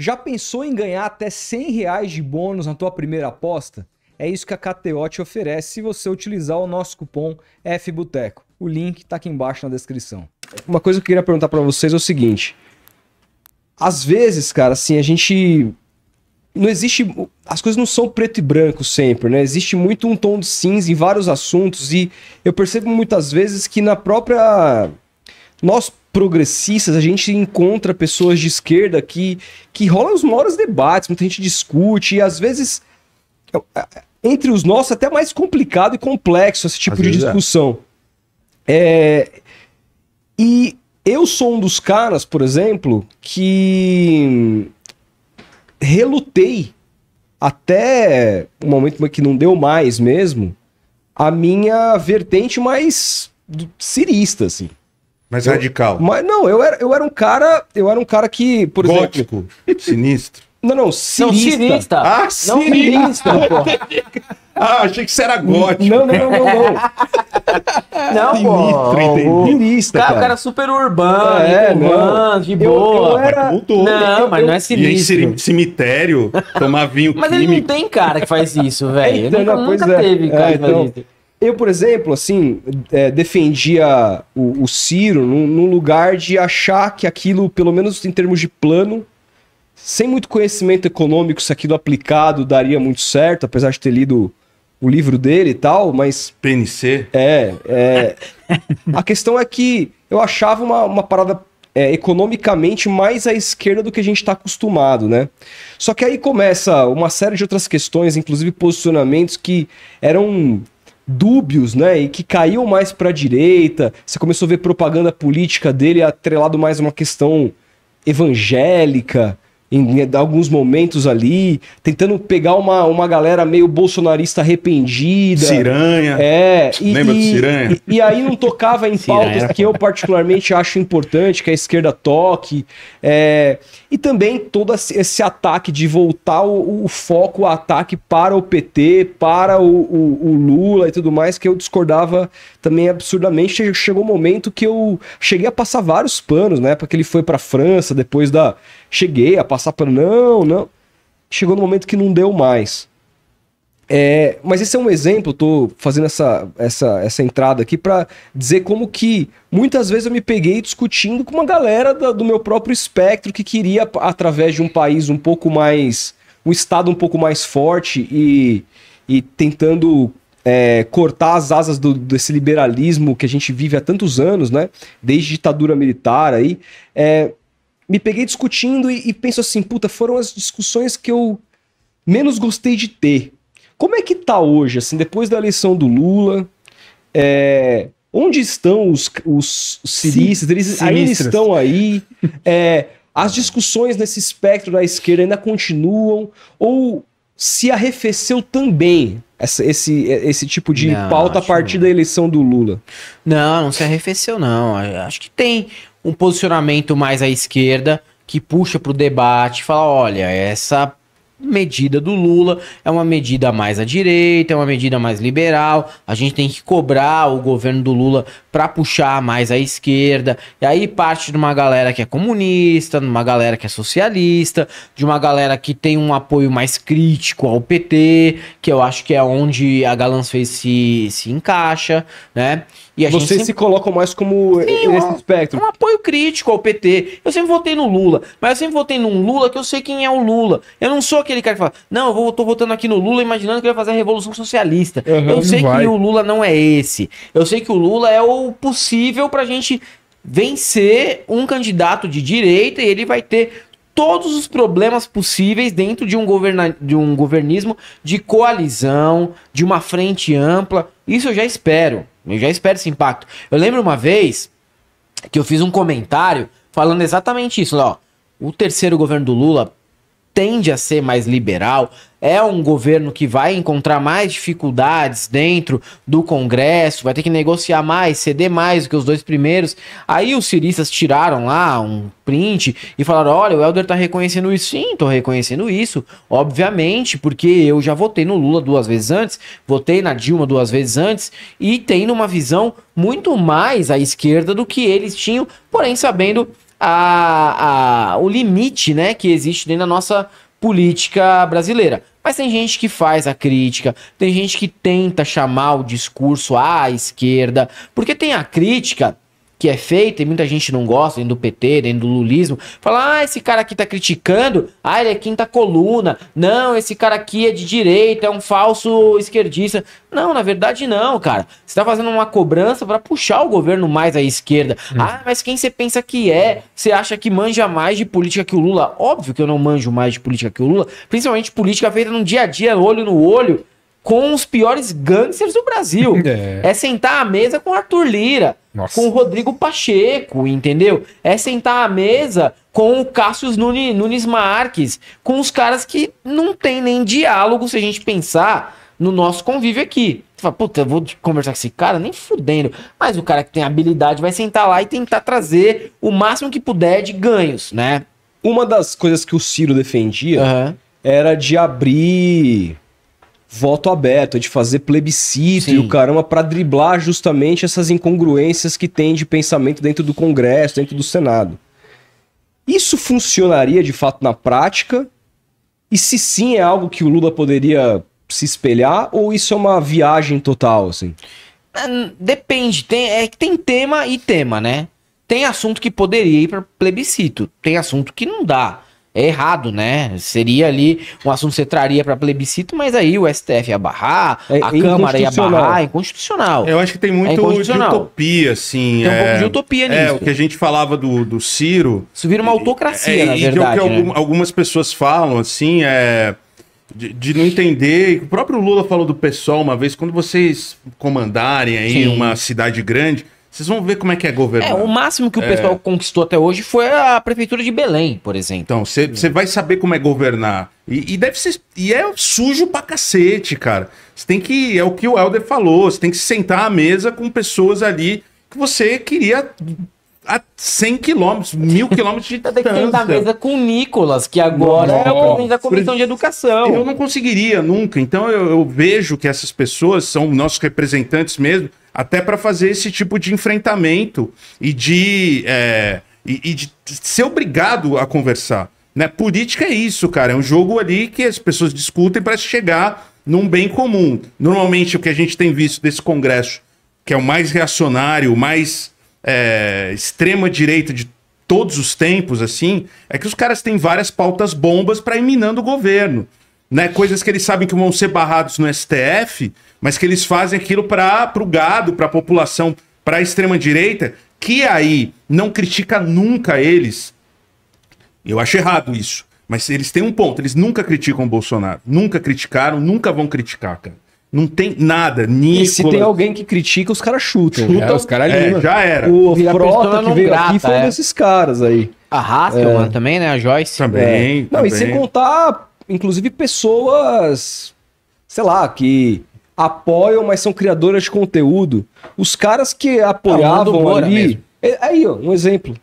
Já pensou em ganhar até 100 reais de bônus na tua primeira aposta? É isso que a KTO te oferece se você utilizar o nosso cupom FBUTECO. O link está aqui embaixo na descrição. Uma coisa que eu queria perguntar para vocês é o seguinte. Às vezes, cara, assim, a gente... Não existe... As coisas não são preto e branco sempre, né? Existe muito um tom de cinza em vários assuntos e eu percebo muitas vezes que na própria nós progressistas, a gente encontra pessoas de esquerda que, que rolam os maiores debates, muita gente discute, e às vezes, é, é, entre os nossos, até mais complicado e complexo esse tipo às de é. discussão. É. é... E eu sou um dos caras, por exemplo, que relutei até o um momento que não deu mais mesmo a minha vertente mais cirista, assim. Mais eu, radical. Mas não, eu era, eu era um cara, eu era um cara que, por Gótico, exemplo, sinistro. Não, não, cirista. Não, cirista. Ah, cirista, não, cirista Ah, achei que você era gótico. Não, não, não, não. não, não pô. Cirista, cara. O cara é super urbano, é, urbano, de boa. Eu, eu era... mudou. Não, eu, né? mas não é sinistro. E em cemitério, tomar vinho Mas químico. ele não tem cara que faz isso, velho. Então, nunca, nunca é. teve é, cara é, então, que faz então. isso. Eu, por exemplo, assim, é, defendia o, o Ciro num, lugar de achar que aquilo, pelo menos em termos de plano, sem muito conhecimento econômico, se aquilo aplicado daria muito certo, apesar de ter lido o livro dele e tal, mas. PNC? É. é a questão é que eu achava uma, uma parada é, economicamente mais à esquerda do que a gente está acostumado, né? Só que aí começa uma série de outras questões, inclusive posicionamentos que eram dúbios, né? E que caiu mais para a direita. Você começou a ver propaganda política dele atrelado mais a uma questão evangélica em, alguns momentos ali, tentando pegar uma, uma galera meio bolsonarista arrependida. Ciranha. É. E, Lembra e, do Ciranha? E, e, aí não tocava em pautas que eu particularmente acho importante, que é a esquerda toque. É, e também todo esse ataque de voltar o, o foco, o ataque para o PT, para o, o, o Lula e tudo mais, que eu discordava também absurdamente. Chegou um momento que eu cheguei a passar vários panos, né? Porque que ele foi pra França, depois da. Cheguei a passar pano, não, não. Chegou no momento que não deu mais. É, mas esse é um exemplo, tô fazendo essa, essa, essa entrada aqui para dizer como que muitas vezes eu me peguei discutindo com uma galera da, do meu próprio espectro que queria, através de um país um pouco mais. um estado um pouco mais forte e, e tentando é, cortar as asas do, desse liberalismo que a gente vive há tantos anos, né? Desde ditadura militar aí. É, me peguei discutindo e, e penso assim, puta, foram as discussões que eu menos gostei de ter. Como é que tá hoje, assim, depois da eleição do Lula? É, onde estão os, os, os ciristas? Eles ainda estão aí? É, as discussões nesse espectro da esquerda ainda continuam? Ou se arrefeceu também? essa, esse, é, esse tipo de não, pauta a partir não. da eleição do Lula? Não, não se arrefeceu, não. Acho que tem um posicionamento mais à esquerda que puxa para o debate e fala: olha, essa medida do Lula, é uma medida mais à direita, é uma medida mais liberal. A gente tem que cobrar o governo do Lula para puxar mais à esquerda. E aí parte de uma galera que é comunista, de uma galera que é socialista, de uma galera que tem um apoio mais crítico ao PT, que eu acho que é onde a Galãs fez se, se encaixa, né? E a Vocês sempre... se colocam mais como Sim, nesse um, espectro. Um apoio crítico ao PT. Eu sempre votei no Lula, mas eu sempre votei num Lula que eu sei quem é o Lula. Eu não sou aquele cara que fala, não, eu vou, tô votando aqui no Lula imaginando que ele vai fazer a Revolução Socialista. Uhum, eu sei vai. que o Lula não é esse. Eu sei que o Lula é o possível pra gente vencer um candidato de direita e ele vai ter todos os problemas possíveis dentro de um, governa de um governismo de coalizão, de uma frente ampla. Isso eu já espero. Eu já espero esse impacto. Eu lembro uma vez que eu fiz um comentário falando exatamente isso. Ó, o terceiro governo do Lula tende a ser mais liberal, é um governo que vai encontrar mais dificuldades dentro do Congresso, vai ter que negociar mais, ceder mais do que os dois primeiros. Aí os ciristas tiraram lá um print e falaram: olha, o Helder tá reconhecendo isso. Sim, tô reconhecendo isso, obviamente, porque eu já votei no Lula duas vezes antes, votei na Dilma duas vezes antes, e tem uma visão muito mais à esquerda do que eles tinham, porém sabendo a, a, o limite né, que existe dentro da nossa política brasileira. Mas tem gente que faz a crítica, tem gente que tenta chamar o discurso à esquerda, porque tem a crítica que é feita, e muita gente não gosta, dentro do PT, dentro do lulismo, fala, ah, esse cara aqui tá criticando, ah, ele é quinta coluna, não, esse cara aqui é de direita, é um falso esquerdista. Não, na verdade não, cara. Você tá fazendo uma cobrança para puxar o governo mais à esquerda. Hum. Ah, mas quem você pensa que é? Você acha que manja mais de política que o Lula? Óbvio que eu não manjo mais de política que o Lula, principalmente política feita no dia a dia, olho no olho, com os piores gangsters do Brasil. É, é sentar à mesa com Arthur Lira, Nossa. com Rodrigo Pacheco, entendeu? É sentar à mesa com o Cássio Nunes, Nunes Marques, com os caras que não tem nem diálogo, se a gente pensar no nosso convívio aqui. Você fala, puta, eu vou conversar com esse cara? Nem fudendo. Mas o cara que tem habilidade vai sentar lá e tentar trazer o máximo que puder de ganhos, né? Uma das coisas que o Ciro defendia uhum. era de abrir voto aberto, é de fazer plebiscito Sim. e o caramba para driblar justamente essas incongruências que tem de pensamento dentro do Congresso, dentro do Senado. Isso funcionaria de fato na prática? E se sim é algo que o Lula poderia se espelhar ou isso é uma viagem total, assim? É, depende, tem, é que tem tema e tema, né? Tem assunto que poderia ir para plebiscito, tem assunto que não dá é errado, né? Seria ali um assunto que você traria para plebiscito, mas aí o STF ia barrar, é, a Câmara ia barrar, é inconstitucional. Eu acho que tem é muito é de utopia, assim. Tem um é, pouco de utopia é, nisso. É, o que a gente falava do, do Ciro. Isso vira uma autocracia, é, na verdade. E é o que né? algumas pessoas falam, assim, é. De, de, não entender. O próprio Lula falou do pessoal uma vez, quando vocês comandarem aí Sim. uma cidade grande, vocês vão ver como é que é governar. É, o máximo que o pessoal é... conquistou até hoje foi a prefeitura de Belém, por exemplo. Então, você vai saber como é governar. E, e, deve ser. E é sujo pra cacete, cara. Você tem que. É o que o Helder falou. Você tem que sentar à mesa com pessoas ali que você queria a 100 quilômetros, mil quilômetros de distância. Tá tem que na mesa com o Nicolas, que agora Nossa. é o presidente da Comissão de Educação. Eu não conseguiria nunca. Então eu, eu vejo que essas pessoas são nossos representantes mesmo, até para fazer esse tipo de enfrentamento e de, é, e, e de ser obrigado a conversar. Né? Política é isso, cara. É um jogo ali que as pessoas discutem para chegar num bem comum. Normalmente o que a gente tem visto desse Congresso, que é o mais reacionário, o mais é, extrema-direita de todos os tempos, assim, é que os caras têm várias pautas bombas para ir minando o governo. Né, coisas que eles sabem que vão ser barrados no STF, mas que eles fazem aquilo para o gado, para a população, para a extrema-direita, que aí não critica nunca eles. Eu acho errado isso. Mas eles têm um ponto, eles nunca criticam o Bolsonaro. Nunca criticaram, nunca vão criticar, cara. Não tem nada. Nicolas... E se tem alguém que critica, os caras chutam. chutam é, os caras é, Já era. O Vira Frota que veio grata, aqui foi um é. desses caras aí. A Haskelman é. também, né? A Joyce. Também. É. Não, também. e sem contar, inclusive, pessoas, sei lá, que apoiam, mas são criadoras de conteúdo. Os caras que ah, apoiavam ali... Mesmo. É, aí, ó, um exemplo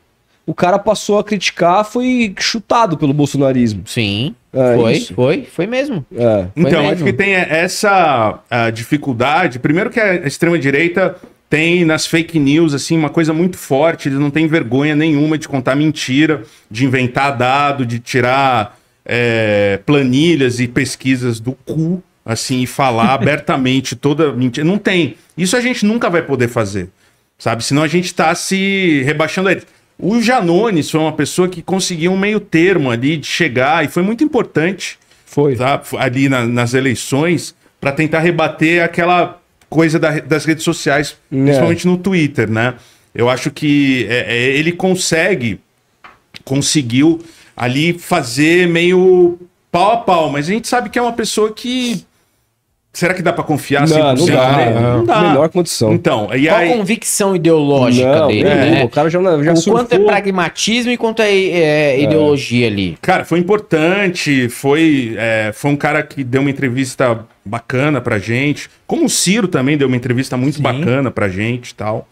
o cara passou a criticar, foi chutado pelo bolsonarismo. Sim. É, foi, isso. foi, foi mesmo. É. Foi então, mesmo. acho que tem essa dificuldade. Primeiro que a extrema-direita tem nas fake news, assim, uma coisa muito forte, eles não têm vergonha nenhuma de contar mentira, de inventar dado, de tirar é, planilhas e pesquisas do cu, assim, e falar abertamente toda mentira. Não tem. Isso a gente nunca vai poder fazer, sabe? Senão a gente está se rebaixando a eles. O Janones foi uma pessoa que conseguiu um meio termo ali de chegar e foi muito importante. Foi. Tá, ali na, nas eleições para tentar rebater aquela coisa da, das redes sociais, é. principalmente no Twitter, né? Eu acho que é, é, ele consegue, conseguiu ali fazer meio pau a pau, mas a gente sabe que é uma pessoa que Será que dá para confiar 100% não, dá, Não. dá. condição. Então, e aí... Qual a convicção ideológica não, dele, é. né? O cara já, já O quanto é pragmatismo e quanto é, é, é, é. ideologia é. ali. Cara, foi importante, foi, é, foi um cara que deu uma entrevista bacana pra gente, como o Ciro também deu uma entrevista muito Sim. bacana pra gente e tal.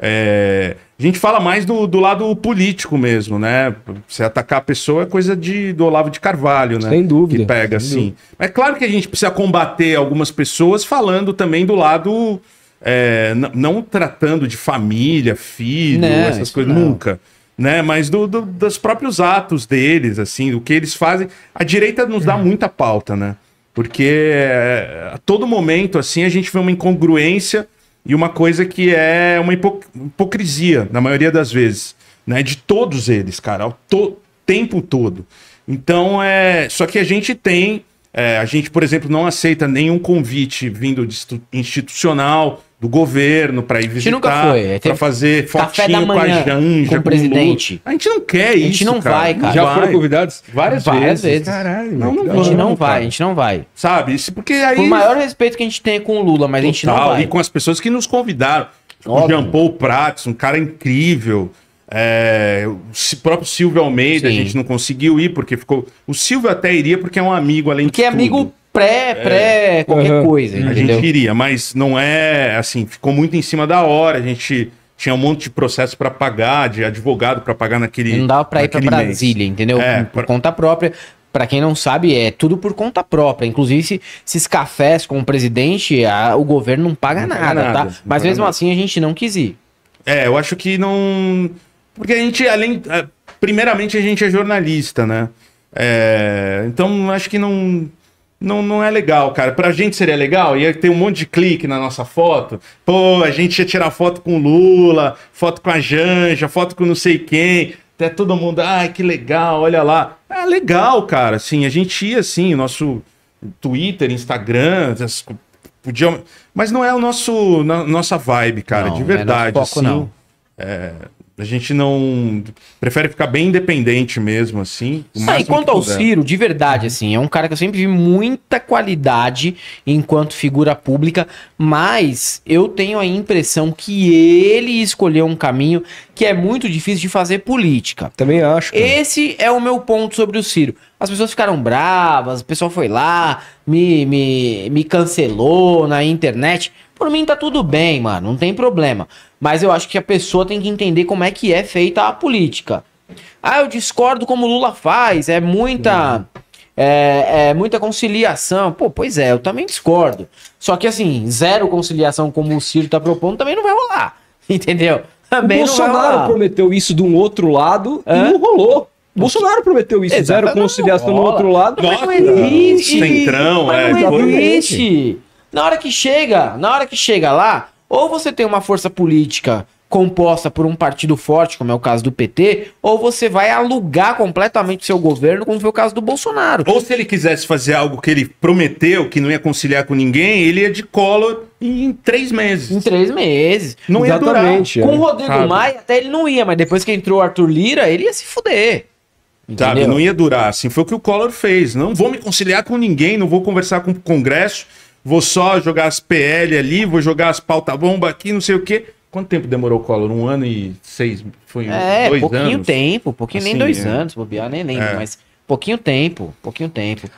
É, a gente fala mais do, do lado político mesmo, né? Você atacar a pessoa é coisa de, do Olavo de Carvalho, né? Sem dúvida. Que pega, sim. É claro que a gente precisa combater algumas pessoas falando também do lado. É, não tratando de família, filho, né, essas coisas, não. nunca. Né? Mas do, do, dos próprios atos deles, assim, do que eles fazem. A direita nos dá é. muita pauta, né? Porque é, a todo momento, assim, a gente vê uma incongruência e uma coisa que é uma hipocrisia, na maioria das vezes, né? De todos eles, cara, o to tempo todo. Então, é. Só que a gente tem. É, a gente, por exemplo, não aceita nenhum convite vindo de institucional do governo para ir visitar, é, para fazer fotinho com a Janja, com o presidente. Com a gente não quer isso, A gente não cara. vai, cara. Já foram convidados várias, várias vezes. vezes. Caralho, não, não, a gente não vai, cara. a gente não vai. Sabe? Isso porque aí o maior respeito que a gente tem com o Lula, mas Total, a gente não vai. E com as pessoas que nos convidaram. Tipo, o Jean Paul Prats, um cara incrível. É, o próprio Silvio Almeida, Sim. a gente não conseguiu ir porque ficou. O Silvio até iria porque é um amigo além porque de. Porque é amigo pré, é. pré, qualquer uhum. coisa, entendeu? A gente queria, mas não é assim, ficou muito em cima da hora, a gente tinha um monte de processo para pagar, de advogado para pagar naquele Não dava para ir para Brasília, mês. entendeu? É, por pra... conta própria. Para quem não sabe, é tudo por conta própria. Inclusive, se, esses cafés com o presidente, a, o governo não paga, não nada, paga nada, tá? Mas mesmo nada. assim, a gente não quis ir. É, eu acho que não. Porque a gente, além. É, primeiramente, a gente é jornalista, né? É... Então, acho que não não, não é legal, cara. Pra gente seria legal, ia ter um monte de clique na nossa foto. Pô, a gente ia tirar foto com o Lula, foto com a Janja, foto com não sei quem. Até todo mundo, ai, que legal, olha lá. É legal, cara, assim, a gente ia, assim, nosso Twitter, Instagram, as, podia... Mas não é o nosso, na, nossa vibe, cara, não, de verdade, não é foco, assim. Não. É... A gente não. Prefere ficar bem independente mesmo, assim. Ah, e quanto ao Ciro, de verdade, assim, é um cara que eu sempre vi muita qualidade enquanto figura pública, mas eu tenho a impressão que ele escolheu um caminho que é muito difícil de fazer política. Também acho. Cara. Esse é o meu ponto sobre o Ciro. As pessoas ficaram bravas, o pessoal foi lá, me, me, me cancelou na internet. Por mim tá tudo bem, mano, não tem problema. Mas eu acho que a pessoa tem que entender como é que é feita a política. Ah, eu discordo como o Lula faz, é muita. Uhum. É, é, muita conciliação. Pô, pois é, eu também discordo. Só que assim, zero conciliação como o Ciro tá propondo também não vai rolar. Entendeu? Também o Bolsonaro prometeu isso de um outro lado Hã? e não rolou. Bolsonaro prometeu isso, Exato, zero conciliação no outro lado. Nossa, não é existe. Centrão, mas é, não é, existe. Na hora que chega, na hora que chega lá, ou você tem uma força política composta por um partido forte, como é o caso do PT, ou você vai alugar completamente seu governo, como foi o caso do Bolsonaro. Ou se ele quisesse fazer algo que ele prometeu, que não ia conciliar com ninguém, ele ia de colo em três meses. Em três meses. Não Exatamente, ia durar. É. Com o Rodrigo Sabe. Maia até ele não ia, mas depois que entrou o Arthur Lira, ele ia se fuder. Sabe, não ia durar. Assim foi o que o Collor fez. Não vou me conciliar com ninguém, não vou conversar com o Congresso vou só jogar as PL ali, vou jogar as pauta-bomba aqui, não sei o quê. Quanto tempo demorou o Collor? Um ano e seis. Foi é, dois pouquinho anos? pouquinho tempo, pouquinho, assim, nem dois é. anos, bobear, nem lembro, é. mas pouquinho tempo, pouquinho tempo.